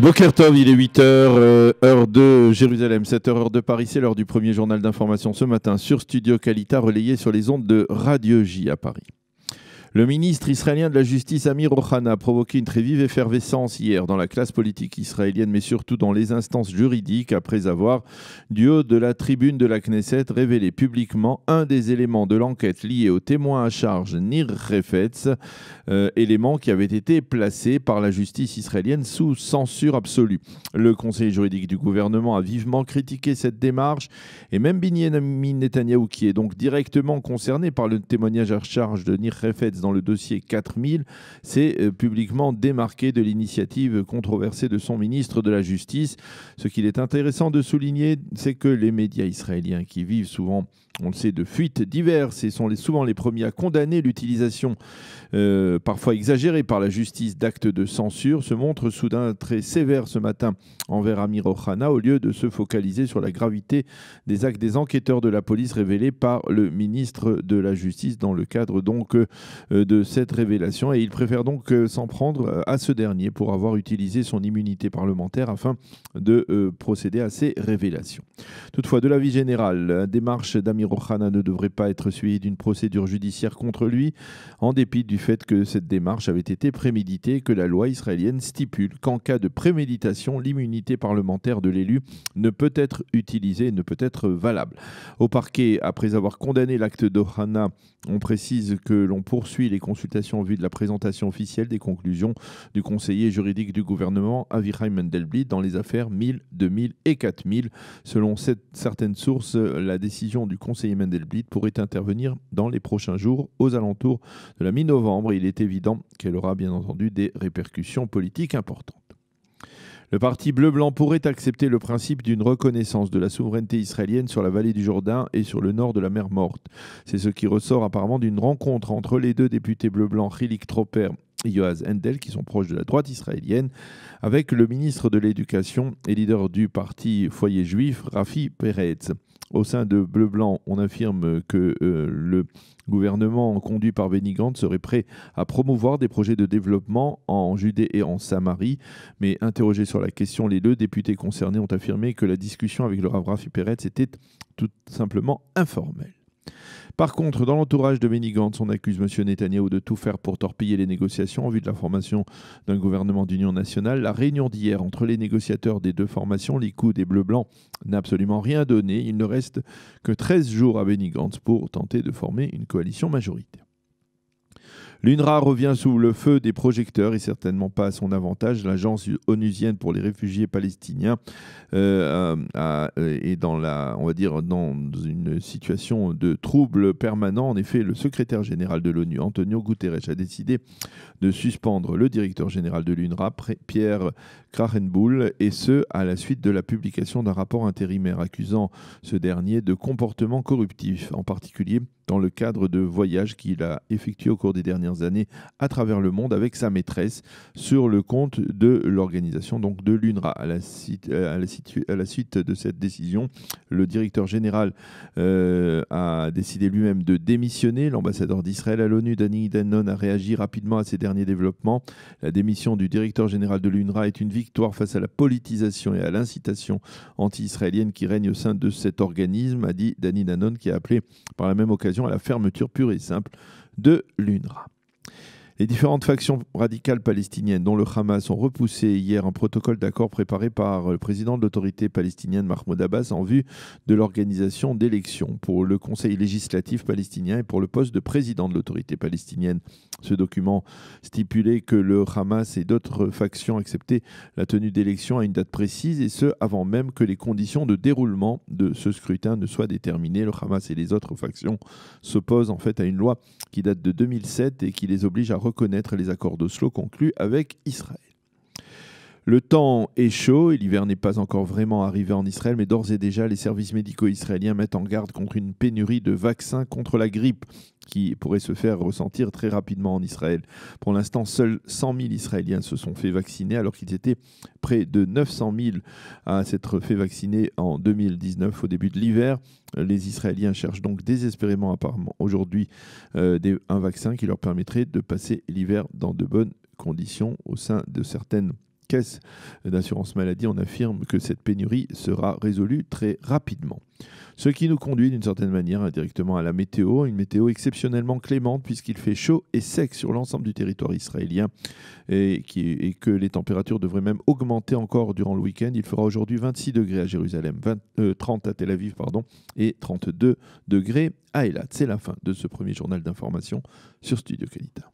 Bokertov, il est 8h, euh, heure de Jérusalem, 7h, heure de Paris. C'est l'heure du premier journal d'information ce matin sur Studio Calita, relayé sur les ondes de Radio J à Paris. Le ministre israélien de la Justice, Amir Ohana, a provoqué une très vive effervescence hier dans la classe politique israélienne, mais surtout dans les instances juridiques, après avoir, du haut de la tribune de la Knesset, révélé publiquement un des éléments de l'enquête liée au témoin à charge Nir Refetz, euh, élément qui avait été placé par la justice israélienne sous censure absolue. Le conseil juridique du gouvernement a vivement critiqué cette démarche, et même Binyamin Netanyahu, qui est donc directement concerné par le témoignage à charge de Nir Refetz, dans le dossier 4000, s'est euh, publiquement démarqué de l'initiative controversée de son ministre de la Justice. Ce qu'il est intéressant de souligner, c'est que les médias israéliens qui vivent souvent on le sait, de fuites diverses et sont les, souvent les premiers à condamner l'utilisation euh, parfois exagérée par la justice d'actes de censure, se montre soudain très sévère ce matin envers Amir Ohana au lieu de se focaliser sur la gravité des actes des enquêteurs de la police révélés par le ministre de la Justice dans le cadre donc euh, de cette révélation. Et il préfère donc euh, s'en prendre à ce dernier pour avoir utilisé son immunité parlementaire afin de procéder à ces révélations. Toutefois, de l'avis général, la démarche d'Amir Ohana ne devrait pas être suivi d'une procédure judiciaire contre lui, en dépit du fait que cette démarche avait été préméditée et que la loi israélienne stipule qu'en cas de préméditation, l'immunité parlementaire de l'élu ne peut être utilisée et ne peut être valable. Au parquet, après avoir condamné l'acte d'Ohana, on précise que l'on poursuit les consultations en vue de la présentation officielle des conclusions du conseiller juridique du gouvernement Avichai Mendelblit dans les affaires 1000, 2000 et 4000. Selon certaines sources, la décision du conseiller Mendelblit pourrait intervenir dans les prochains jours aux alentours de la mi-novembre. Il est évident qu'elle aura bien entendu des répercussions politiques importantes. Le parti bleu-blanc pourrait accepter le principe d'une reconnaissance de la souveraineté israélienne sur la vallée du Jourdain et sur le nord de la mer Morte. C'est ce qui ressort apparemment d'une rencontre entre les deux députés bleu-blanc, Rilik Troper et Yoaz Endel, qui sont proches de la droite israélienne, avec le ministre de l'Éducation et leader du parti Foyer Juif, Rafi Peretz. Au sein de Bleu Blanc, on affirme que euh, le gouvernement conduit par Benny serait prêt à promouvoir des projets de développement en Judée et en Samarie. Mais interrogés sur la question, les deux députés concernés ont affirmé que la discussion avec le Rav Rafi Peretz était tout simplement informelle. Par contre, dans l'entourage de Benny on accuse M. Netanyahu de tout faire pour torpiller les négociations en vue de la formation d'un gouvernement d'union nationale. La réunion d'hier entre les négociateurs des deux formations, les coudes et Bleu blancs n'a absolument rien donné. Il ne reste que 13 jours à Benny pour tenter de former une coalition majoritaire. L'UNRWA revient sous le feu des projecteurs et certainement pas à son avantage. L'agence onusienne pour les réfugiés palestiniens euh, euh, est dans la, on va dire, dans une situation de trouble permanent. En effet, le secrétaire général de l'ONU, Antonio Guterres, a décidé de suspendre le directeur général de l'UNRWA, Pierre Krachenboul, et ce à la suite de la publication d'un rapport intérimaire accusant ce dernier de comportement corruptif, en particulier dans le cadre de voyages qu'il a effectués au cours des dernières années à travers le monde avec sa maîtresse sur le compte de l'organisation donc de l'UNRWA. À, la, euh, suite de cette décision, le directeur général euh, a décidé lui-même de démissionner. L'ambassadeur d'Israël à l'ONU, Danny Danone, a réagi rapidement à ces derniers développements. La démission du directeur général de l'UNRWA est une victoire face à la politisation et à l'incitation anti-israélienne qui règne au sein de cet organisme, a dit Danny Danone, qui a appelé par la même occasion à la fermeture pure et simple de l'UNRWA. Les différentes factions radicales palestiniennes, dont le Hamas, ont repoussé hier un protocole d'accord préparé par le président de l'autorité palestinienne Mahmoud Abbas en vue de l'organisation d'élections pour le Conseil législatif palestinien et pour le poste de président de l'autorité palestinienne. Ce document stipulait que le Hamas et d'autres factions acceptaient la tenue d'élections à une date précise et ce avant même que les conditions de déroulement de ce scrutin ne soient déterminées. Le Hamas et les autres factions s'opposent en fait à une loi qui date de 2007 et qui les oblige à reconnaître les accords d'Oslo conclus avec Israël. Le temps est chaud et l'hiver n'est pas encore vraiment arrivé en Israël, mais d'ores et déjà, les services médicaux israéliens mettent en garde contre une pénurie de vaccins contre la grippe qui pourrait se faire ressentir très rapidement en Israël. Pour l'instant, seuls 100 000 Israéliens se sont fait vacciner, alors qu'ils étaient près de 900 000 à s'être fait vacciner en 2019, au début de l'hiver. Les Israéliens cherchent donc désespérément, apparemment, aujourd'hui, euh, un vaccin qui leur permettrait de passer l'hiver dans de bonnes conditions au sein de certaines caisse d'assurance maladie, on affirme que cette pénurie sera résolue très rapidement. Ce qui nous conduit d'une certaine manière directement à la météo, une météo exceptionnellement clémente puisqu'il fait chaud et sec sur l'ensemble du territoire israélien et, que les températures devraient même augmenter encore durant le week-end. Il fera aujourd'hui 26 degrés à Jérusalem, 30 euh, à Tel Aviv pardon, et 32 degrés à Eilat. C'est la fin de ce premier journal d'information sur Studio Calita.